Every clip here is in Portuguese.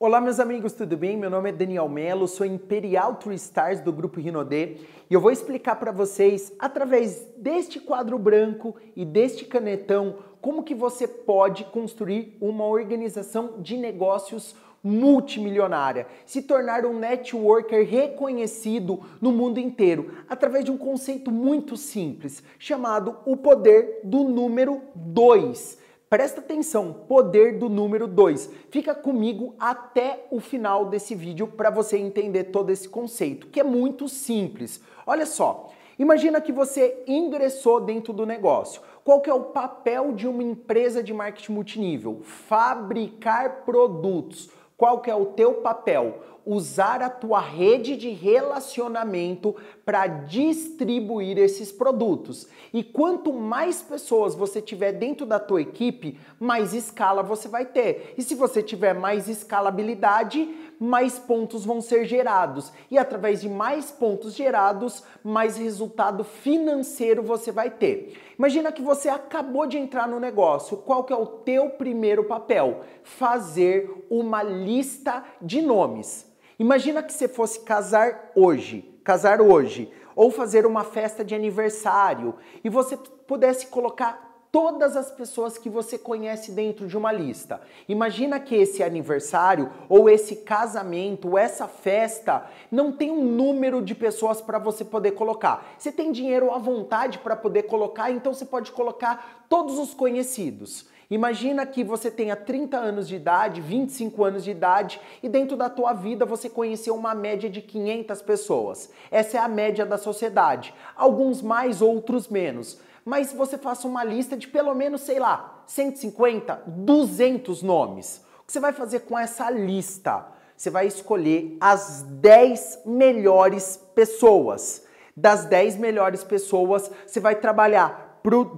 Olá, meus amigos, tudo bem? Meu nome é Daniel Melo, sou Imperial Three Stars do Grupo Rinodê e eu vou explicar para vocês, através deste quadro branco e deste canetão, como que você pode construir uma organização de negócios multimilionária, se tornar um networker reconhecido no mundo inteiro, através de um conceito muito simples, chamado o poder do número 2 Presta atenção, poder do número 2. Fica comigo até o final desse vídeo para você entender todo esse conceito, que é muito simples. Olha só, imagina que você ingressou dentro do negócio. Qual que é o papel de uma empresa de marketing multinível? Fabricar produtos. Qual que é o teu papel? usar a tua rede de relacionamento para distribuir esses produtos. E quanto mais pessoas você tiver dentro da tua equipe, mais escala você vai ter. E se você tiver mais escalabilidade, mais pontos vão ser gerados. E através de mais pontos gerados, mais resultado financeiro você vai ter. Imagina que você acabou de entrar no negócio. Qual que é o teu primeiro papel? Fazer uma lista de nomes. Imagina que você fosse casar hoje, casar hoje, ou fazer uma festa de aniversário e você pudesse colocar todas as pessoas que você conhece dentro de uma lista. Imagina que esse aniversário ou esse casamento, ou essa festa, não tem um número de pessoas para você poder colocar. Você tem dinheiro à vontade para poder colocar, então você pode colocar todos os conhecidos. Imagina que você tenha 30 anos de idade, 25 anos de idade e dentro da tua vida você conheceu uma média de 500 pessoas. Essa é a média da sociedade. Alguns mais, outros menos. Mas você faça uma lista de pelo menos, sei lá, 150, 200 nomes. O que você vai fazer com essa lista? Você vai escolher as 10 melhores pessoas. Das 10 melhores pessoas, você vai trabalhar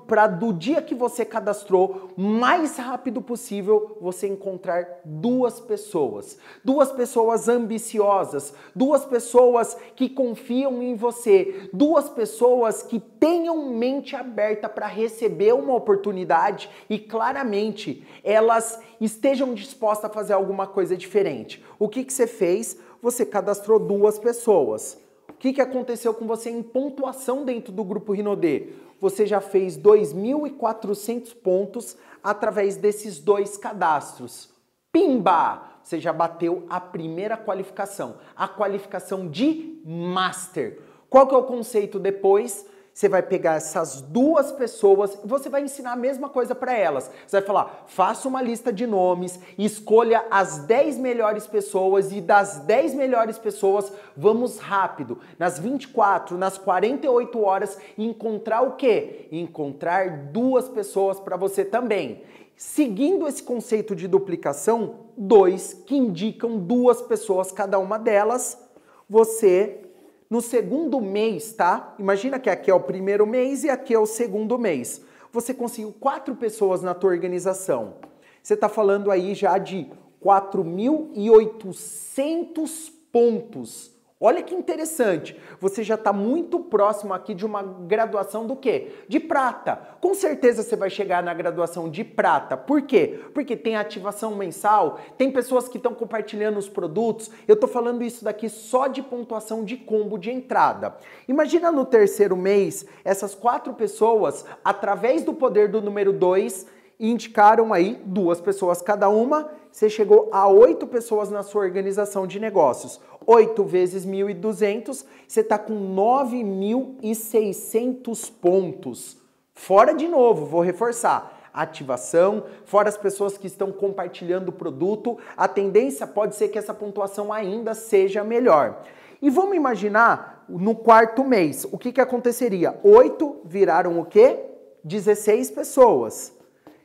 para do dia que você cadastrou, mais rápido possível, você encontrar duas pessoas. Duas pessoas ambiciosas, duas pessoas que confiam em você, duas pessoas que tenham mente aberta para receber uma oportunidade e claramente elas estejam dispostas a fazer alguma coisa diferente. O que, que você fez? Você cadastrou duas pessoas. O que, que aconteceu com você em pontuação dentro do grupo Rinodê? você já fez 2.400 pontos através desses dois cadastros. Pimba! Você já bateu a primeira qualificação, a qualificação de Master. Qual que é o conceito depois? Você vai pegar essas duas pessoas e você vai ensinar a mesma coisa para elas. Você vai falar: faça uma lista de nomes, escolha as 10 melhores pessoas e das 10 melhores pessoas, vamos rápido, nas 24, nas 48 horas, encontrar o quê? Encontrar duas pessoas para você também. Seguindo esse conceito de duplicação, dois que indicam duas pessoas, cada uma delas, você no segundo mês, tá? Imagina que aqui é o primeiro mês e aqui é o segundo mês. Você conseguiu quatro pessoas na tua organização. Você está falando aí já de 4.800 pontos Olha que interessante, você já está muito próximo aqui de uma graduação do quê? De prata. Com certeza você vai chegar na graduação de prata. Por quê? Porque tem ativação mensal, tem pessoas que estão compartilhando os produtos. Eu estou falando isso daqui só de pontuação de combo de entrada. Imagina no terceiro mês, essas quatro pessoas, através do poder do número 2, indicaram aí duas pessoas cada uma, você chegou a oito pessoas na sua organização de negócios. 8 vezes 1.200, você está com 9.600 pontos. Fora de novo, vou reforçar ativação, fora as pessoas que estão compartilhando o produto, a tendência pode ser que essa pontuação ainda seja melhor. E vamos imaginar no quarto mês, o que, que aconteceria? Oito viraram o quê? 16 pessoas.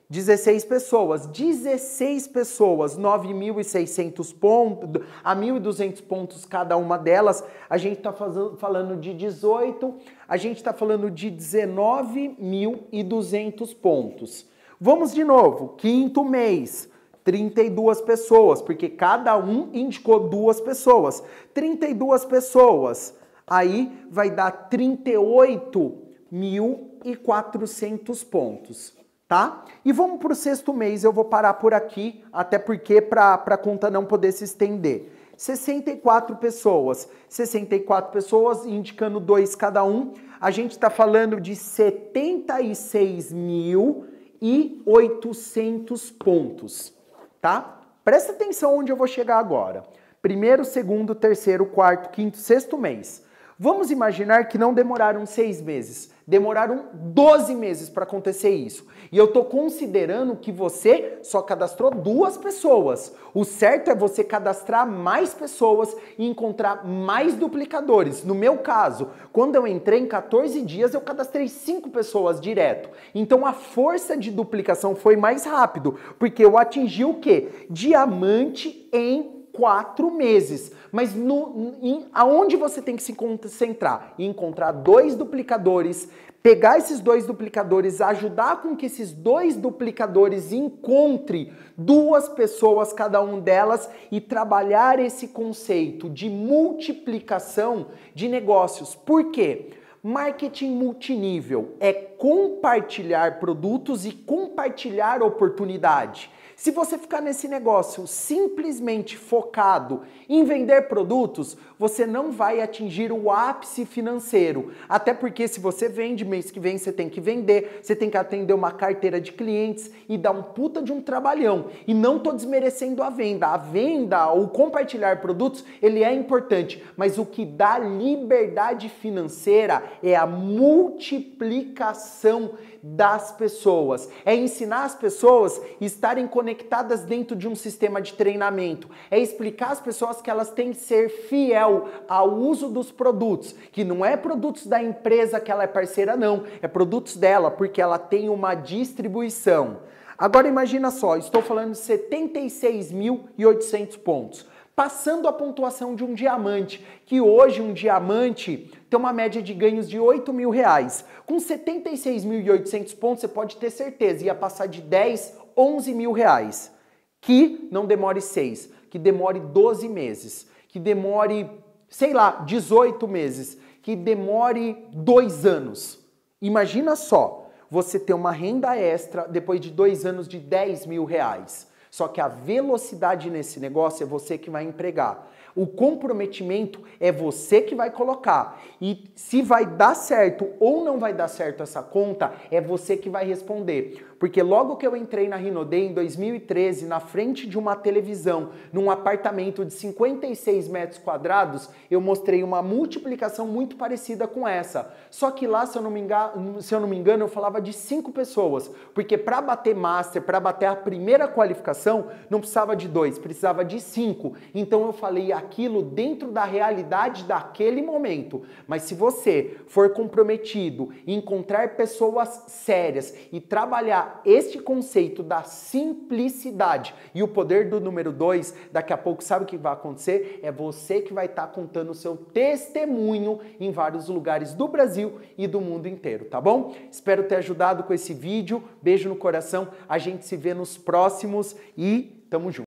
16 pessoas, 16 pessoas, 9.600 pontos, a 1.200 pontos cada uma delas. A gente está falando de 18, a gente está falando de 19.200 pontos. Vamos de novo, quinto mês, 32 pessoas, porque cada um indicou duas pessoas. 32 pessoas, aí vai dar 38.400 pontos tá? E vamos para o sexto mês, eu vou parar por aqui, até porque para a conta não poder se estender. 64 pessoas, 64 pessoas, indicando dois cada um, a gente está falando de 76.800 pontos, tá? Presta atenção onde eu vou chegar agora. Primeiro, segundo, terceiro, quarto, quinto, sexto mês. Vamos imaginar que não demoraram seis meses Demoraram 12 meses para acontecer isso. E eu estou considerando que você só cadastrou duas pessoas. O certo é você cadastrar mais pessoas e encontrar mais duplicadores. No meu caso, quando eu entrei em 14 dias, eu cadastrei 5 pessoas direto. Então a força de duplicação foi mais rápido, porque eu atingi o quê? Diamante em quatro meses. Mas no, em, aonde você tem que se concentrar? e encontrar dois duplicadores, pegar esses dois duplicadores, ajudar com que esses dois duplicadores encontrem duas pessoas, cada um delas, e trabalhar esse conceito de multiplicação de negócios. Por quê? Marketing multinível é compartilhar produtos e compartilhar oportunidade. Se você ficar nesse negócio simplesmente focado em vender produtos, você não vai atingir o ápice financeiro. Até porque se você vende mês que vem, você tem que vender, você tem que atender uma carteira de clientes e dar um puta de um trabalhão. E não tô desmerecendo a venda. A venda, ou compartilhar produtos, ele é importante, mas o que dá liberdade financeira é a multiplicação das pessoas. É ensinar as pessoas a estarem conectadas conectadas dentro de um sistema de treinamento. É explicar às pessoas que elas têm que ser fiel ao uso dos produtos, que não é produtos da empresa que ela é parceira, não, é produtos dela, porque ela tem uma distribuição. Agora imagina só, estou falando de 76.800 pontos passando a pontuação de um diamante, que hoje um diamante tem uma média de ganhos de 8 mil reais. Com 76.800 pontos, você pode ter certeza, ia passar de 10, 11 mil reais. Que não demore 6, que demore 12 meses, que demore, sei lá, 18 meses, que demore 2 anos. Imagina só, você ter uma renda extra depois de dois anos de 10 mil reais. Só que a velocidade nesse negócio é você que vai empregar. O comprometimento é você que vai colocar. E se vai dar certo ou não vai dar certo essa conta, é você que vai responder. Porque logo que eu entrei na Rinodê, em 2013, na frente de uma televisão, num apartamento de 56 metros quadrados, eu mostrei uma multiplicação muito parecida com essa. Só que lá, se eu não me engano, se eu, não me engano eu falava de cinco pessoas. Porque para bater Master, para bater a primeira qualificação, não precisava de dois, precisava de cinco. Então eu falei aquilo dentro da realidade daquele momento. Mas se você for comprometido e encontrar pessoas sérias e trabalhar este conceito da simplicidade e o poder do número 2, daqui a pouco sabe o que vai acontecer? É você que vai estar tá contando o seu testemunho em vários lugares do Brasil e do mundo inteiro, tá bom? Espero ter ajudado com esse vídeo. Beijo no coração. A gente se vê nos próximos e tamo junto.